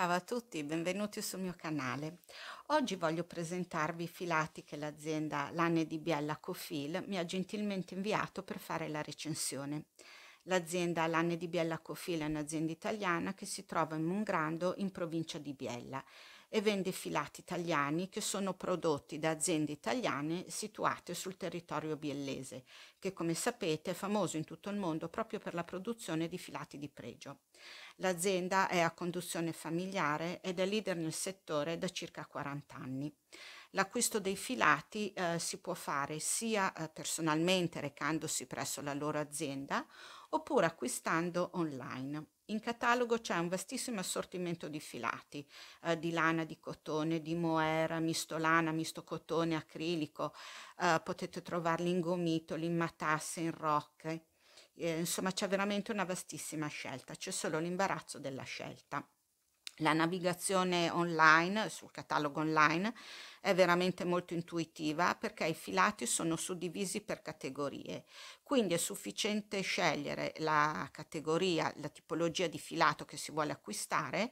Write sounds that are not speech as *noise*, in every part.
Ciao a tutti, benvenuti sul mio canale. Oggi voglio presentarvi i filati che l'azienda Lanne di Biella Cofil mi ha gentilmente inviato per fare la recensione. L'azienda Lanne di Biella Cofil è un'azienda italiana che si trova in Mungrando in provincia di Biella e vende filati italiani che sono prodotti da aziende italiane situate sul territorio biellese, che come sapete è famoso in tutto il mondo proprio per la produzione di filati di pregio. L'azienda è a conduzione familiare ed è leader nel settore da circa 40 anni. L'acquisto dei filati eh, si può fare sia eh, personalmente recandosi presso la loro azienda oppure acquistando online. In catalogo c'è un vastissimo assortimento di filati, eh, di lana, di cotone, di moera, misto lana, misto cotone, acrilico, eh, potete trovarli in gomitoli, in matasse, in rocche, eh, insomma c'è veramente una vastissima scelta, c'è solo l'imbarazzo della scelta. La navigazione online, sul catalogo online, è veramente molto intuitiva perché i filati sono suddivisi per categorie, quindi è sufficiente scegliere la categoria, la tipologia di filato che si vuole acquistare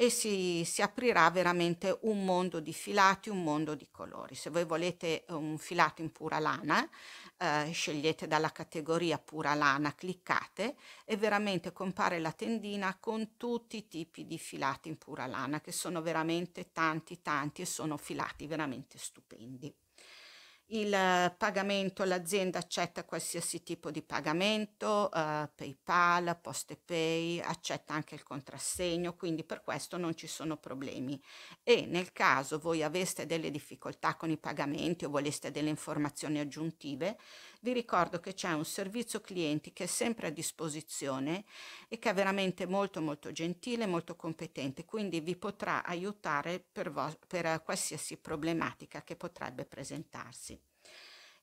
e si, si, aprirà veramente un mondo di filati, un mondo di colori. Se voi volete eh, un filato in pura lana, eh, scegliete dalla categoria pura lana, cliccate e veramente compare la tendina con tutti i tipi di filati in pura lana, che sono veramente tanti tanti e sono filati veramente stupendi il pagamento, l'azienda accetta qualsiasi tipo di pagamento, eh, PayPal, PostePay, accetta anche il contrassegno, quindi per questo non ci sono problemi. E nel caso voi aveste delle difficoltà con i pagamenti o voleste delle informazioni aggiuntive, vi ricordo che c'è un servizio clienti che è sempre a disposizione e che è veramente molto molto gentile, molto competente, quindi vi potrà aiutare per, per qualsiasi problematica che potrebbe presentarsi.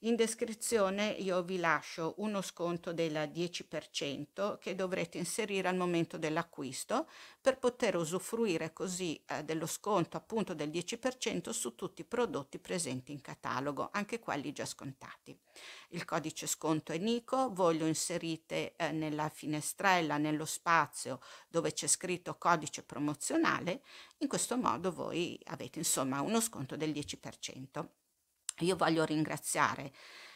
In descrizione io vi lascio uno sconto del 10% che dovrete inserire al momento dell'acquisto per poter usufruire così eh, dello sconto appunto del 10% su tutti i prodotti presenti in catalogo, anche quelli già scontati. Il codice sconto è Nico, voi lo inserite eh, nella finestrella, nello spazio dove c'è scritto codice promozionale, in questo modo voi avete insomma uno sconto del 10%. Io voglio ringraziare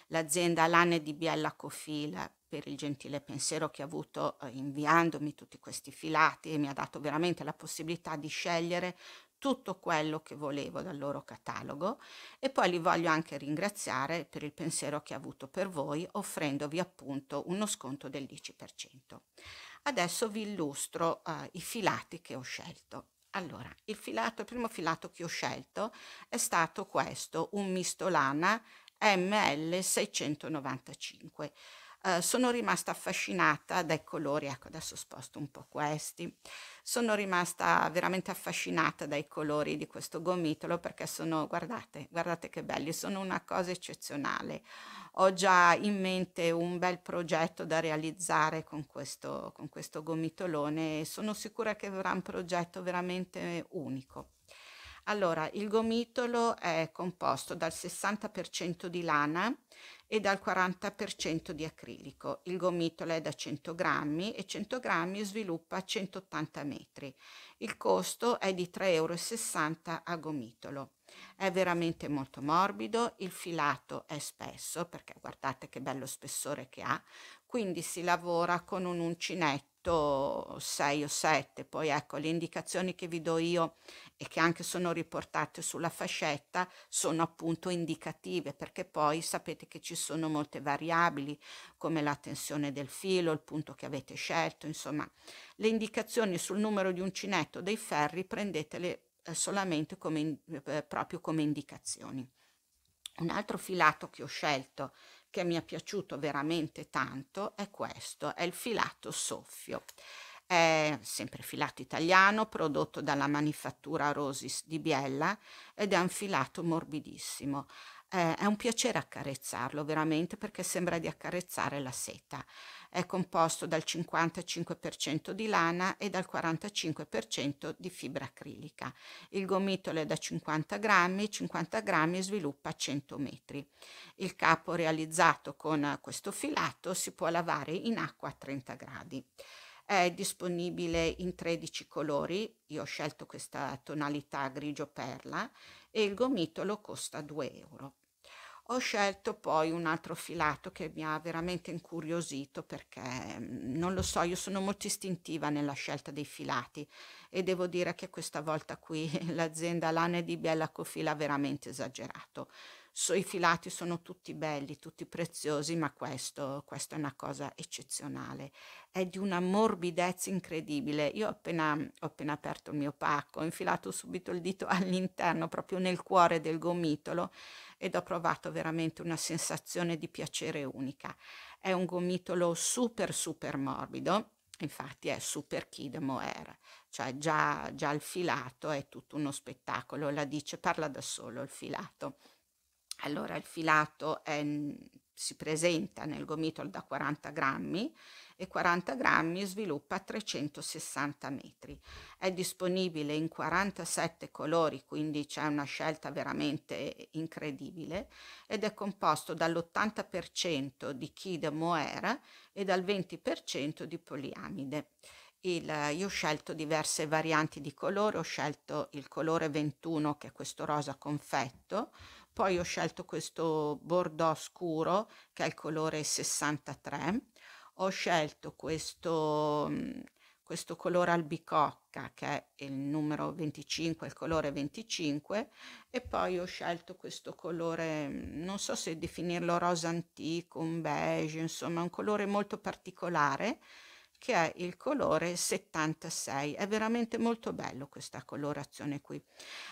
l'azienda Lane di Biella Cofila per il gentile pensiero che ha avuto eh, inviandomi tutti questi filati e mi ha dato veramente la possibilità di scegliere tutto quello che volevo dal loro catalogo e poi li voglio anche ringraziare per il pensiero che ha avuto per voi offrendovi appunto uno sconto del 10%. Adesso vi illustro eh, i filati che ho scelto. Allora, il filato, il primo filato che ho scelto è stato questo, un misto lana ML695. Eh, sono rimasta affascinata dai colori, ecco adesso sposto un po' questi, sono rimasta veramente affascinata dai colori di questo gomitolo perché sono, guardate, guardate che belli, sono una cosa eccezionale. Ho già in mente un bel progetto da realizzare con questo, con questo gomitolone e sono sicura che verrà un progetto veramente unico. Allora, il gomitolo è composto dal 60% di lana e dal 40% di acrilico. Il gomitolo è da 100 grammi e 100 grammi sviluppa 180 metri. Il costo è di 3,60 euro a gomitolo. È veramente molto morbido, il filato è spesso, perché guardate che bello spessore che ha, quindi si lavora con un uncinetto 6 o 7, poi ecco le indicazioni che vi do io e che anche sono riportate sulla fascetta sono appunto indicative perché poi sapete che ci sono molte variabili come la tensione del filo, il punto che avete scelto, insomma le indicazioni sul numero di uncinetto dei ferri prendetele eh, solamente come in, eh, eh proprio come indicazioni. Un altro filato che ho scelto che mi è piaciuto veramente tanto è questo, è il filato soffio è sempre filato italiano prodotto dalla manifattura Rosis di Biella ed è un filato morbidissimo. Eh, è un piacere accarezzarlo veramente perché sembra di accarezzare la seta. È composto dal 55% di lana e dal 45% di fibra acrilica. Il gomitolo è da 50 grammi, 50 grammi sviluppa 100 metri. Il capo realizzato con questo filato si può lavare in acqua a 30 gradi. È disponibile in 13 colori, io ho scelto questa tonalità grigio perla e il gomitolo costa 2 euro. Ho scelto poi un altro filato che mi ha veramente incuriosito perché mm, non lo so, io sono molto istintiva nella scelta dei filati e devo dire che questa volta qui *laughs* l'azienda Lane di Biella Cofila ha veramente esagerato so, i filati sono tutti belli, tutti preziosi, ma questo, questo, è una cosa eccezionale. È di una morbidezza incredibile. Io appena, ho appena aperto il mio pacco, ho infilato subito il dito *laughs* all'interno, proprio nel cuore del gomitolo, ed ho provato veramente una sensazione di piacere unica. È un gomitolo super, super morbido. Infatti è Super Kid Moer, cioè già, già il filato è tutto uno spettacolo, la dice, parla da solo il filato. Allora il filato è, mm, si presenta nel gomitolo da 40 grammi e 40 grammi sviluppa 360 metri. È disponibile in 47 colori, quindi c'è una scelta veramente incredibile ed è composto dall'80% di kid moer e dal 20% di poliamide. Il, io ho scelto diverse varianti di colore, ho scelto il colore 21 che è questo rosa confetto, poi ho scelto questo bordeaux scuro che è il colore 63. Ho scelto questo, mm, questo colore albicocca che è il numero 25, il colore 25 e poi ho scelto questo colore, mm, non so se definirlo rosa antico, un beige, insomma un colore molto particolare che è il colore 76 è veramente molto bello questa colorazione qui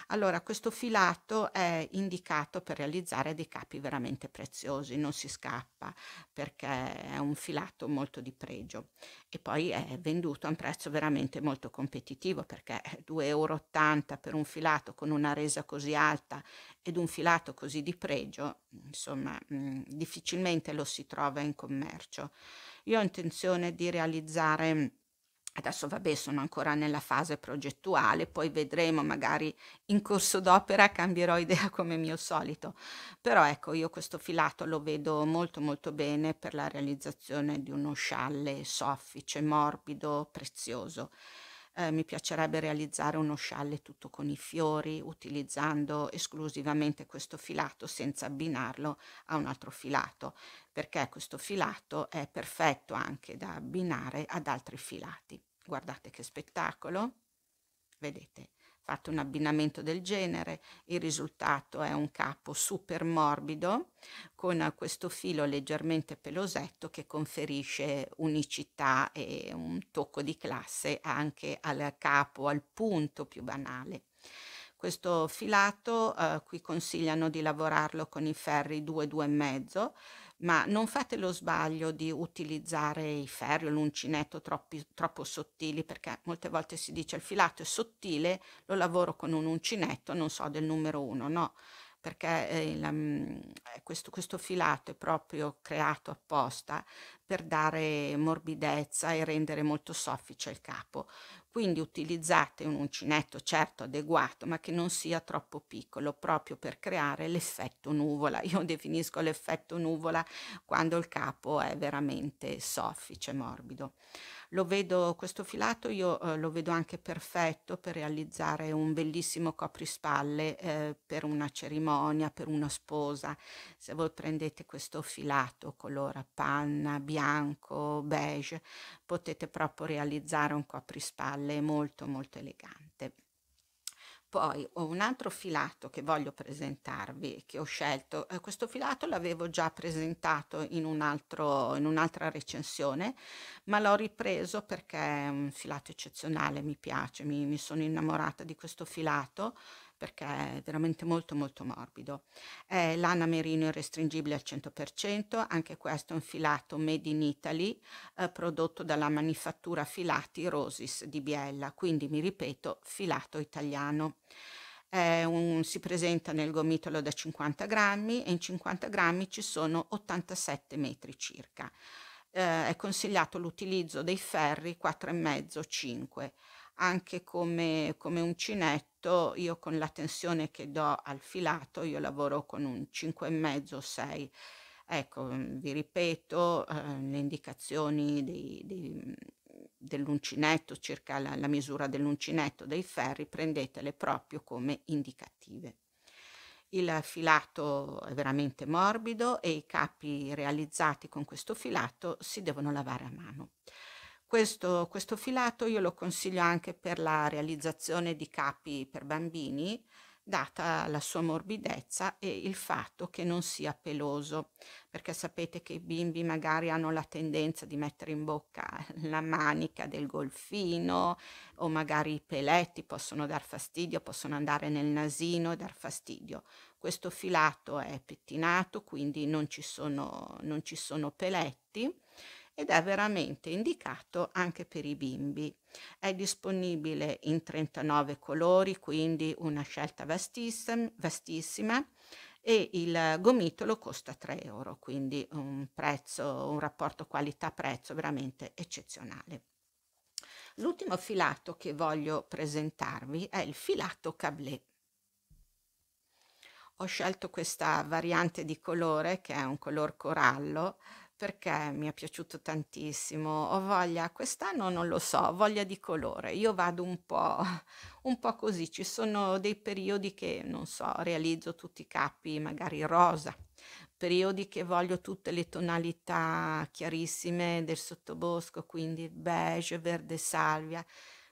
allora questo filato è indicato per realizzare dei capi veramente preziosi non si scappa perché è un filato molto di pregio e poi è venduto a un prezzo veramente molto competitivo perché 2,80 euro per un filato con una resa così alta ed un filato così di pregio insomma mh, difficilmente lo si trova in commercio io ho intenzione di realizzare Adesso vabbè sono ancora nella fase progettuale, poi vedremo, magari in corso d'opera cambierò idea *laughs* come mio solito, però ecco io questo filato lo vedo molto molto bene per la realizzazione di uno scialle soffice, morbido, prezioso eh, mi piacerebbe realizzare uno scialle tutto con i fiori, utilizzando esclusivamente questo filato senza abbinarlo a un altro filato, perché questo filato è perfetto anche da abbinare ad altri filati. Guardate che spettacolo! Vedete, Fatto un abbinamento del genere, il risultato è un capo super morbido con questo filo leggermente pelosetto che conferisce unicità e un tocco di classe anche al capo, al punto più banale. Questo filato eh, qui consigliano di lavorarlo con i ferri 2, 2,5 ma non fate lo sbaglio di utilizzare i ferri o l'uncinetto troppi, troppo sottili, perché molte volte si dice il filato è sottile, lo lavoro con un uncinetto, non so, del numero uno, no? perché eh, la, mm, eh, questo, questo, filato è proprio creato apposta per dare morbidezza e rendere molto soffice il capo. Quindi utilizzate un uncinetto certo adeguato, ma che non sia troppo piccolo, proprio per creare l'effetto nuvola. Io definisco l'effetto nuvola quando il capo è veramente soffice, morbido. Lo vedo, questo filato io eh, lo vedo anche perfetto per realizzare un bellissimo coprispalle eh, per una cerimonia, per una sposa. Se voi prendete questo filato color panna, bianco, beige, potete proprio realizzare un coprispalle molto molto elegante. Poi ho un altro filato che voglio presentarvi, che ho scelto. Eh, questo filato l'avevo già presentato in, un altro, in un'altra recensione, ma l'ho ripreso perché è un filato eccezionale, mi piace, mi, mi sono innamorata di questo filato perché è veramente molto molto morbido. Eh, lana merino irrestringibile al 100%, anche questo è un filato made in Italy eh, prodotto dalla manifattura Filati Rosis di Biella, quindi mi ripeto filato italiano. Un, si presenta nel gomitolo da 50 grammi e in 50 grammi ci sono 87 metri circa. Eh, è consigliato l'utilizzo dei ferri 4,5-5 anche come, come uncinetto, io con la tensione che do al filato, io lavoro con un 5,5 o 6. Ecco, mm, vi ripeto, eh, le indicazioni dei, dei, mm, dell'uncinetto, circa la, la misura dell'uncinetto dei ferri, prendetele proprio come indicative. Il filato è veramente morbido e i capi realizzati con questo filato si devono lavare a mano. Questo, questo, filato io lo consiglio anche per la realizzazione di capi per bambini, data la sua morbidezza e il fatto che non sia peloso, perché sapete che i bimbi magari hanno la tendenza di mettere in bocca la manica del golfino o magari i peletti possono dar fastidio, possono andare nel nasino e dar fastidio. Questo filato è pettinato, quindi non ci sono, non ci sono peletti ed è veramente indicato anche per i bimbi. È disponibile in 39 colori, quindi una scelta vastissim- vastissima e il gomitolo costa 3 euro, quindi un, prezzo, un rapporto qualità-prezzo veramente eccezionale. L'ultimo filato che voglio presentarvi è il filato cablé. Ho scelto questa variante di colore che è un color corallo perché mi è piaciuto tantissimo. Ho voglia, quest'anno non lo so, ho voglia di colore. Io vado un po', un po' così. Ci sono dei periodi che, non so, realizzo tutti i capi magari rosa, periodi che voglio tutte le tonalità chiarissime del sottobosco, quindi beige, verde salvia.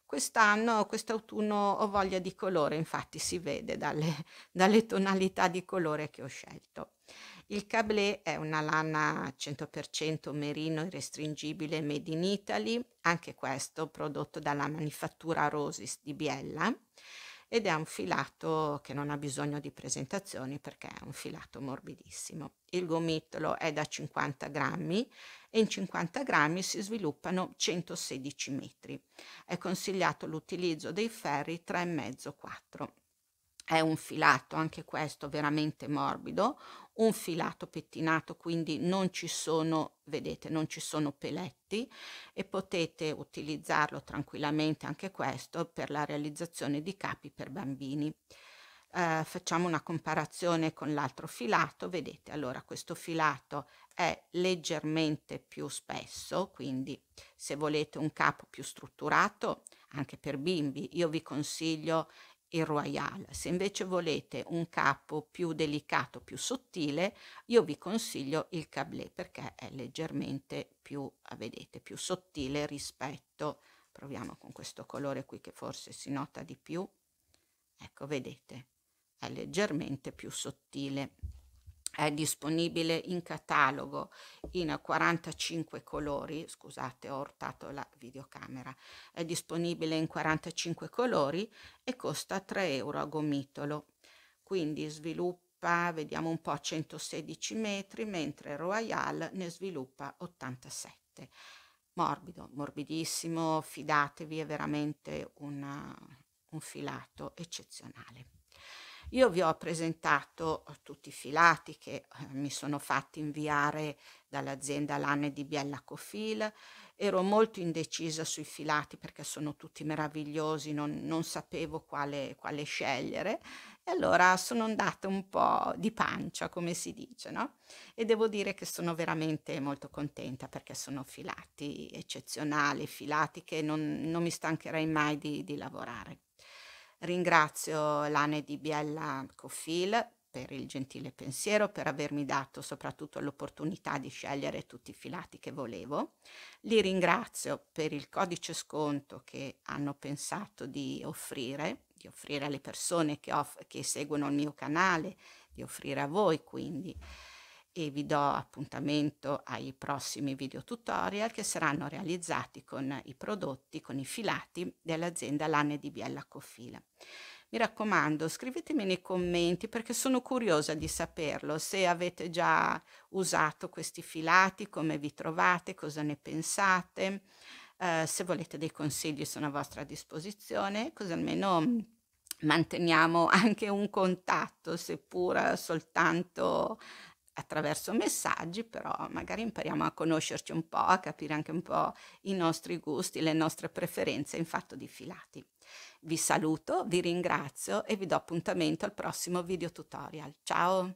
Quest'anno, quest'autunno ho voglia di colore, infatti si vede dalle, dalle tonalità di colore che ho scelto. Il cablé è una lana 100% merino irrestringibile made in Italy, anche questo prodotto dalla manifattura Rosis di Biella ed è un filato che non ha bisogno di presentazioni perché è un filato morbidissimo. Il gomitolo è da 50 grammi e in 50 grammi si sviluppano 116 metri. È consigliato l'utilizzo dei ferri 3,5-4 è un filato, anche questo veramente morbido, un filato pettinato, quindi non ci sono, vedete, non ci sono peletti e potete utilizzarlo tranquillamente anche questo per la realizzazione di capi per bambini. Eh, facciamo una comparazione con l'altro filato, vedete, allora questo filato è leggermente più spesso, quindi se volete un capo più strutturato, anche per bimbi, io vi consiglio il Royal. Se invece volete un capo più delicato, più sottile, io vi consiglio il Cablé perché è leggermente più, eh, vedete, più sottile rispetto, proviamo con questo colore qui che forse si nota di più, ecco vedete, è leggermente più sottile è disponibile in catalogo in 45 colori, scusate ho urtato la videocamera, è disponibile in 45 colori e costa 3 euro a gomitolo. Quindi sviluppa, vediamo un po', 116 metri, mentre Royal ne sviluppa 87. Morbido, morbidissimo, fidatevi, è veramente una, un filato eccezionale. Io vi ho presentato eh, tutti i filati che eh, mi sono fatti inviare dall'azienda Lanne di Biella Cofil, ero molto indecisa sui filati perché sono tutti meravigliosi, non, non sapevo quale, quale, scegliere e allora sono andata un po' di pancia, come si dice, no? E devo dire che sono veramente molto contenta perché sono filati eccezionali, filati che non, non mi stancherei mai di, di lavorare. Ringrazio l'Ane di Biella Cofil per il gentile pensiero, per avermi dato soprattutto l'opportunità di scegliere tutti i filati che volevo. Li ringrazio per il codice sconto che hanno pensato di offrire, di offrire alle persone che, che seguono il mio canale, di offrire a voi quindi e vi do appuntamento ai prossimi video tutorial che saranno realizzati con i prodotti, con i filati dell'azienda Lanne di Biella Cofila. Mi raccomando, scrivetemi nei commenti perché sono curiosa di saperlo, se avete già usato questi filati, come vi trovate, cosa ne pensate, eh, se volete dei consigli sono a vostra disposizione, così almeno manteniamo anche un contatto, seppur soltanto attraverso messaggi, però magari impariamo a conoscerci un po', a capire anche un po' i nostri gusti, le nostre preferenze in fatto di filati. Vi saluto, vi ringrazio e vi do appuntamento al prossimo video tutorial. Ciao!